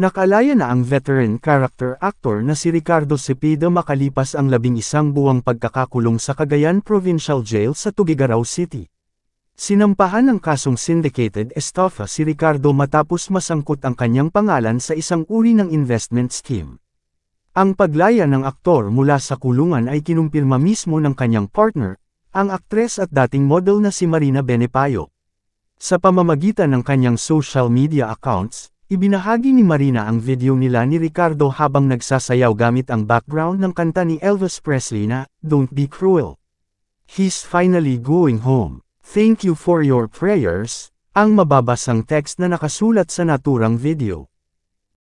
Nakalaya na ang veteran character actor na si Ricardo Cepeda makalipas ang labing isang buwang pagkakakulong sa Cagayan Provincial Jail sa Tugigaraw City. Sinampahan ng kasong syndicated estafa si Ricardo matapos masangkot ang kanyang pangalan sa isang uri ng investment scheme. Ang paglaya ng aktor mula sa kulungan ay kinumpirma mismo ng kanyang partner, ang aktres at dating model na si Marina Benepayo. Sa pamamagitan ng kanyang social media accounts, Ibinahagi ni Marina ang video nila ni Ricardo habang nagsasayaw gamit ang background ng kanta ni Elvis Presley na, Don't Be Cruel. He's finally going home. Thank you for your prayers, ang mababasang text na nakasulat sa naturang video.